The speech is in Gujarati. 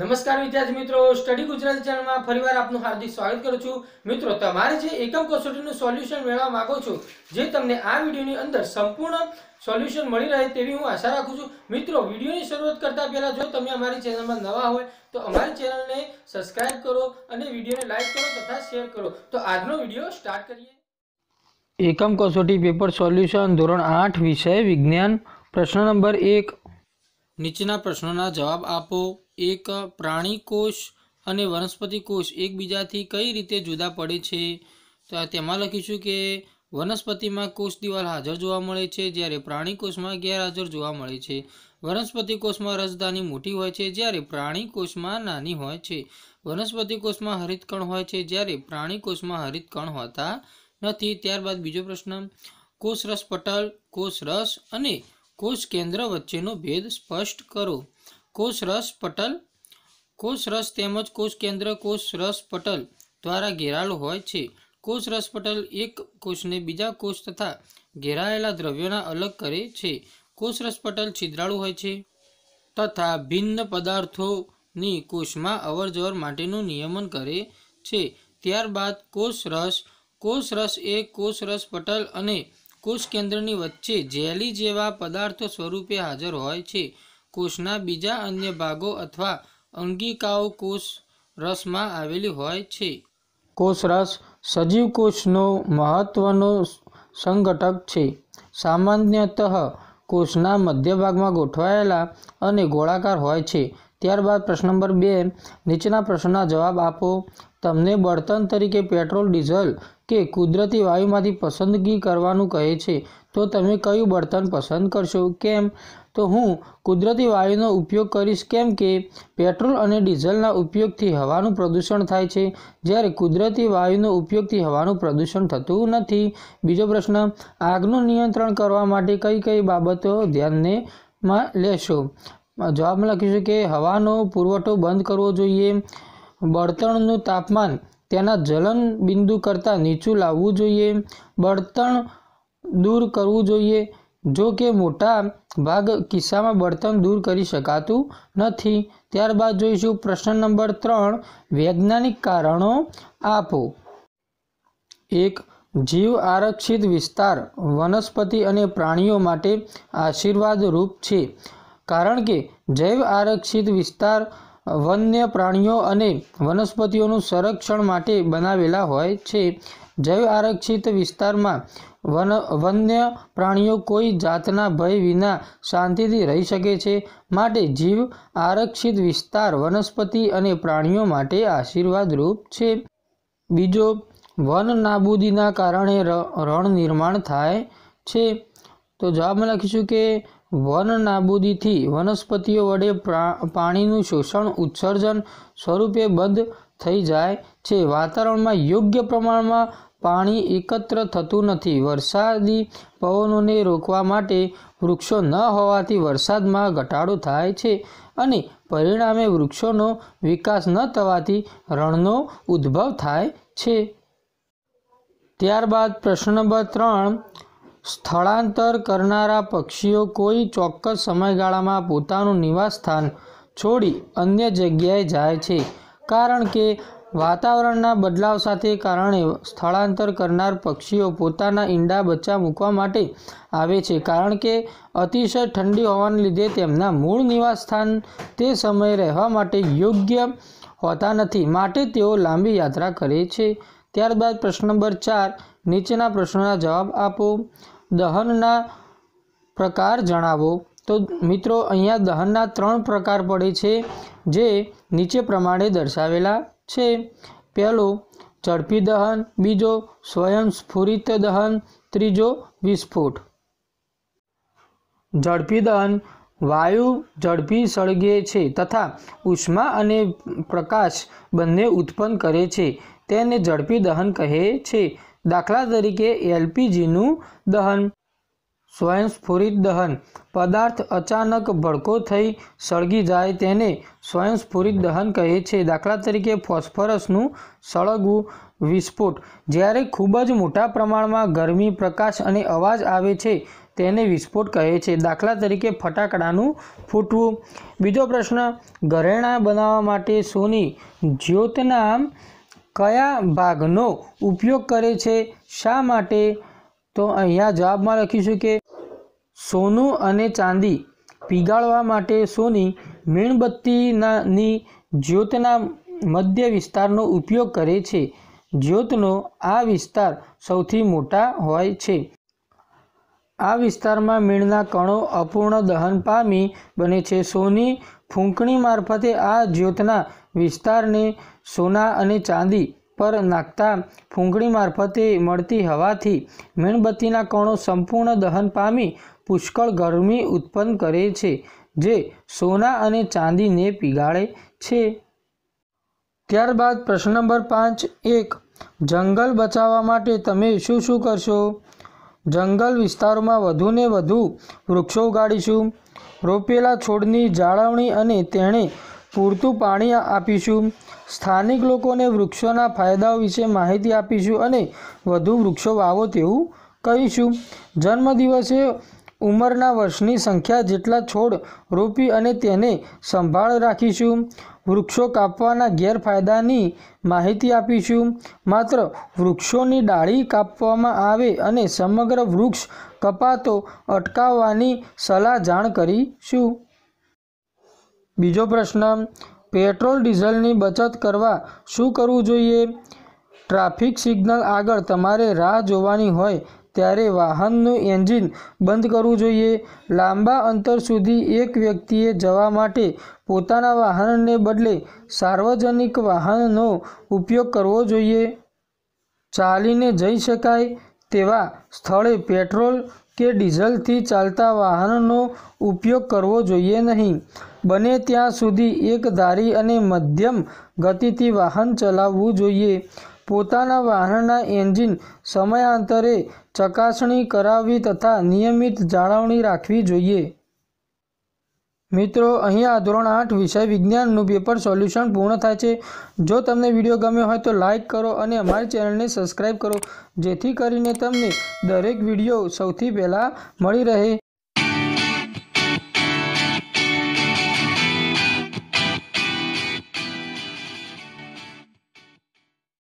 નમસ્કાર વિદ્યાર્થી મિત્રો સ્ટડી ગુજરાતી ચેનલમાં ફરીવાર આપનું હાર્દિક સ્વાગત કરું છું મિત્રો તમારે જે એકમ કસોટીનું સોલ્યુશન મેળવવા માંગો છો જે તમને આ વિડીયોની અંદર સંપૂર્ણ સોલ્યુશન મળી રહે તેવી હું આશા રાખું છું મિત્રો વિડીયોની શરૂઆત કરતા પહેલાં જો તમે અમારી ચેનલમાં નવા હોય તો અમારી ચેનલને સબસ્ક્રાઇબ કરો અને વિડીયોને લાઈક કરો તથા શેર કરો તો આજનો વિડીયો સ્ટાર્ટ કરીએ એકમ કસોટી પેપર સોલ્યુશન ધોરણ આઠ વિષય વિજ્ઞાન પ્રશ્ન નંબર એક નીચેના પ્રશ્નોના જવાબ આપો એક પ્રાણી કોષ અને વનસ્પતિ કોષ એકબીજાથી કઈ રીતે જુદા પડે છે તો તેમાં લખીશું કે વનસ્પતિમાં કોષ દિવાલ હાજર જોવા મળે છે જ્યારે પ્રાણી કોષમાં ગેરહાજર જોવા મળે છે વનસ્પતિ કોષમાં રસધાની મોટી હોય છે જ્યારે પ્રાણી કોષમાં નાની હોય છે વનસ્પતિ કોષમાં હરિતકણ હોય છે જ્યારે પ્રાણી કોષમાં હરિતકણ હોતા નથી ત્યારબાદ બીજો પ્રશ્ન કોષરસ પટલ કોષરસ અને કોષ કેન્દ્ર વચ્ચેનો ભેદ સ્પષ્ટ કરો કોષરસ પટલ કોષરસ તેમજ કોષકેન્દ્ર કોષરસ પટલ દ્વારા ઘેરાયેલો હોય છે કોષરસ પટલ એક કોષને બીજા કોષ તથા ઘેરાયેલા દ્રવ્યોના અલગ કરે છે કોષરસ પટલ છિદ્રાળુ હોય છે તથા ભિન્ન પદાર્થોની કોષમાં અવરજવર માટેનું નિયમન કરે છે ત્યારબાદ કોષરસ કોષરસ એ કોષરસ પટલ અને કોષકેન્દ્રની વચ્ચે જેલી જેવા પદાર્થો સ્વરૂપે હાજર હોય છે કોષના બીજા અન્ય ભાગો અથવા અંગિકાઓ કોષ રસમાં આવેલી હોય છે કોષરસ સજીવ કોષનો મહત્વનો સંગઠક છે સામાન્યતઃ કોષના મધ્યભાગમાં ગોઠવાયેલા અને ગોળાકાર હોય છે ત્યારબાદ પ્રશ્ન નંબર બે નીચેના પ્રશ્નના જવાબ આપો તમને બળતણ તરીકે પેટ્રોલ ડીઝલ કે કુદરતી વાયુમાંથી પસંદગી કરવાનું કહે છે તો તમે કયું બળતણ પસંદ કરશો કેમ તો હું કુદરતી વાયુનો ઉપયોગ કરીશ કેમ કે પેટ્રોલ અને ડીઝલના ઉપયોગથી હવાનું પ્રદૂષણ થાય છે જ્યારે કુદરતી વાયુનો ઉપયોગથી હવાનું પ્રદૂષણ થતું નથી બીજો પ્રશ્ન આગનું નિયંત્રણ કરવા માટે કઈ કઈ બાબતો ધ્યાનને માં લેશો જવાબમાં લખીશું કે હવાનો પુરવઠો બંધ કરવો જોઈએ બળતણનું તાપમાન તેના જલન બિંદુ કરતાં નીચું લાવવું જોઈએ બળતણ દૂર કરવું જોઈએ જો કે મોટા ભાગ કિસ્સામાં બળતણ દૂર કરી શકાતું નથી ત્યારબાદ જોઈશું પ્રશ્ન નંબર ત્રણ વૈજ્ઞાનિક કારણો આપો એક જીવ આરક્ષિત વિસ્તાર વનસ્પતિ અને પ્રાણીઓ માટે આશીર્વાદરૂપ છે કારણ કે જૈવ આરક્ષિત વિસ્તાર વન્ય પ્રાણીઓ અને વનસ્પતિઓનું સંરક્ષણ માટે બનાવેલા હોય છે જૈવ આરક્ષિત વિસ્તારમાં વન વન્ય પ્રાણીઓ કોઈ જાતના ભય વિના શાંતિથી રહી શકે છે માટે જીવ આરક્ષિત વિસ્તાર વનસ્પતિ અને પ્રાણીઓ માટે આશીર્વાદરૂપ છે બીજો વન નાબૂદીના કારણે રણ નિર્માણ થાય છે તો જવાબમાં લખીશું કે વન નાબૂદીથી વનસ્પતિઓ વડે પાણીનું શોષણ ઉત્સર્જન સ્વરૂપે બંધ થઈ જાય છે વાતાવરણમાં યોગ્ય પ્રમાણમાં પાણી એકત્ર થતું નથી વરસાદી પવનોને રોકવા માટે વૃક્ષો ન હોવાથી વરસાદમાં ઘટાડો થાય છે અને પરિણામે વૃક્ષોનો વિકાસ ન થવાથી રણનો ઉદ્ભવ થાય છે ત્યારબાદ પ્રશ્ન નંબર ત્રણ સ્થળાંતર કરનારા પક્ષીઓ કોઈ ચોક્કસ સમયગાળામાં પોતાનું નિવાસસ્થાન છોડી અન્ય જગ્યાએ જાય છે કારણ કે વાતાવરણના બદલાવ સાથે કારણે સ્થળાંતર કરનાર પક્ષીઓ પોતાના ઈંડા બચ્ચા મૂકવા માટે આવે છે કારણ કે અતિશય ઠંડી હોવાને લીધે તેમના મૂળ નિવાસ સ્થાન તે સમયે રહેવા માટે યોગ્ય હોતા નથી માટે તેઓ લાંબી યાત્રા કરે છે ત્યારબાદ પ્રશ્ન નંબર ચાર નીચેના પ્રશ્નોના જવાબ આપો દહનના પ્રકાર જણાવો તો મિત્રો અહીંયા દહનના ત્રણ પ્રકાર પડે છે જે નીચે પ્રમાણે દર્શાવેલા છે પહેલું ઝડપી દહન બીજો સ્વયંસ્ફુરિત દહન ત્રીજો વિસ્ફોટ ઝડપી દહન વાયુ ઝડપી સળગે છે તથા ઉષ્મા અને પ્રકાશ બંને ઉત્પન્ન કરે છે તેને ઝડપી દહન કહે છે દાખલા તરીકે એલપીજીનું દહન સ્વયંસ્ફુરિત દહન પદાર્થ અચાનક ભડકો થઈ સળગી જાય તેને સ્વયંસ્ફુરિત દહન કહે છે દાખલા તરીકે ફોસ્ફરસનું સળગવું વિસ્ફોટ જ્યારે ખૂબ જ મોટા પ્રમાણમાં ગરમી પ્રકાશ અને અવાજ આવે છે તેને વિસ્ફોટ કહે છે દાખલા તરીકે ફટાકડાનું ફૂટવું બીજો પ્રશ્ન ઘરેણા બનાવવા માટે સોની જ્યોતના કયા ભાગનો ઉપયોગ કરે છે શા માટે તો અહીંયા જવાબમાં લખીશું કે સોનું અને ચાંદી પીગાળવા માટે સોની મીણબત્તીનાની જ્યોતના મધ્ય વિસ્તારનો ઉપયોગ કરે છે જ્યોતનો આ વિસ્તાર સૌથી મોટા હોય છે આ વિસ્તારમાં મીણના કણો અપૂર્ણ દહન પામી બને છે સોની ફૂંકણી મારફતે આ જ્યોતના વિસ્તારને સોના અને ચાંદી પર નાખતા ફૂંગળી મારફતે મળતી હવાથી મીણબત્તીના કણો સંપૂર્ણ દહન પામી પુષ્કળ ગરમી ઉત્પન્ન કરે છે જે સોના અને ચાંદીને પીગાળે છે ત્યારબાદ પ્રશ્ન નંબર પાંચ એક જંગલ બચાવવા માટે તમે શું શું કરશો જંગલ વિસ્તારોમાં વધુને વધુ વૃક્ષો ઉગાડીશું રોપેલા છોડની જાળવણી અને તેણે પૂરતું પાણી આપીશું સ્થાનિક લોકોને વૃક્ષોના ફાયદાઓ વિશે માહિતી આપીશું અને વધુ વૃક્ષો વાવો તેવું કહીશું જન્મદિવસે ઉંમરના વર્ષની સંખ્યા જેટલા છોડ રોપી અને તેને સંભાળ રાખીશું વૃક્ષો કાપવાના ગેરફાયદાની માહિતી આપીશું માત્ર વૃક્ષોની ડાળી કાપવામાં આવે અને સમગ્ર વૃક્ષ કપાતો અટકાવવાની સલાહ જાણ કરીશું બીજો પ્રશ્ન પેટ્રોલ ડીઝલની બચત કરવા શું કરવું જોઈએ ટ્રાફિક સિગ્નલ આગળ તમારે રાહ જોવાની હોય ત્યારે વાહનનું એન્જિન બંધ કરવું જોઈએ લાંબા અંતર સુધી એક વ્યક્તિએ જવા માટે પોતાના વાહનને બદલે સાર્વજનિક વાહનનો ઉપયોગ કરવો જોઈએ ચાલીને જઈ શકાય તેવા સ્થળે પેટ્રોલ કે ડીઝલથી ચાલતા વાહનનો ઉપયોગ કરવો જોઈએ નહીં બને ત્યાં સુધી એક ધારી અને મધ્યમ ગતિથી વાહન ચલાવવું જોઈએ પોતાના વાહનના એન્જિન સમયાંતરે ચકાસણી કરાવવી તથા નિયમિત જાળવણી રાખવી જોઈએ મિત્રો અહીંયા ધોરણ આઠ વિષય વિજ્ઞાનનું પેપર સોલ્યુશન પૂર્ણ થાય છે જો તમને વિડીયો ગમ્યો હોય તો લાઇક કરો અને અમારી ચેનલને સબસ્ક્રાઈબ કરો જેથી કરીને તમને દરેક વિડીયો સૌથી પહેલાં મળી રહે